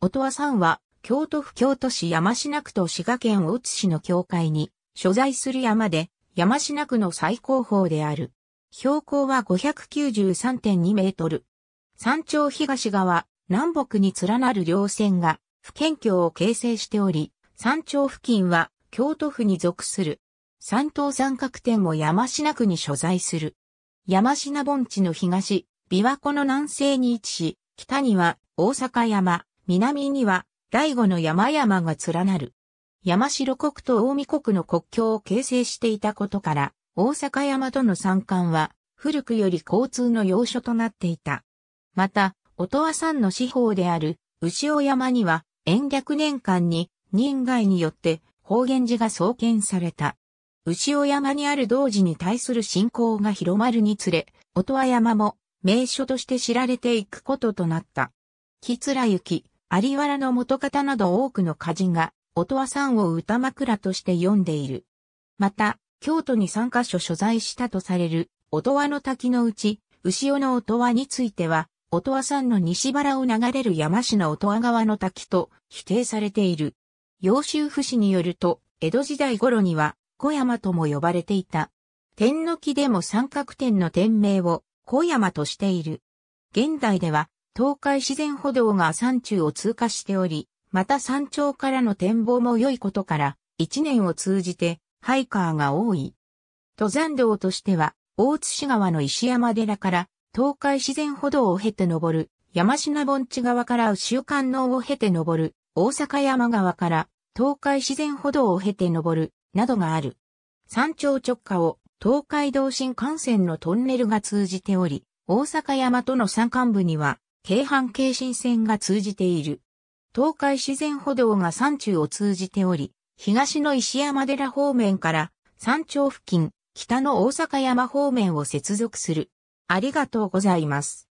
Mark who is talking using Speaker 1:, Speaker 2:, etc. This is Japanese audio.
Speaker 1: 音羽山は、京都府京都市山科区と滋賀県大津市の境界に、所在する山で、山科区の最高峰である。標高は593.2メートル。山頂東側、南北に連なる稜線が、府県境を形成しており、山頂付近は、京都府に属する。山東三角点も山科区に所在する。山品盆地の東、琵琶湖の南西に位置し、北には大阪山、南には、醍醐の山々が連なる。山城国と近江国の国境を形成していたことから、大阪山との山間は、古くより交通の要所となっていた。また、音羽山の四方である、牛尾山には、延暦年間に、人外によって、方言寺が創建された。牛尾山にある道寺に対する信仰が広まるにつれ、音羽山も名所として知られていくこととなった。木貫き。有原の元方など多くの歌人が、音羽山を歌枕として読んでいる。また、京都に3カ所所在したとされる、音羽の滝のうち、牛尾の音羽については、音羽山の西原を流れる山市の音羽川の滝と否定されている。楊州府市によると、江戸時代頃には、小山とも呼ばれていた。天の木でも三角点の店名を小山としている。現代では東海自然歩道が山中を通過しており、また山頂からの展望も良いことから、一年を通じてハイカーが多い。登山道としては、大津市川の石山寺から東海自然歩道を経て登る、山品盆地側から牛尾観音を経て登る、大阪山側から東海自然歩道を経て登る、などがある。山頂直下を東海道新幹線のトンネルが通じており、大阪山との山間部には京阪京新線が通じている。東海自然歩道が山中を通じており、東の石山寺方面から山頂付近、北の大阪山方面を接続する。ありがとうございます。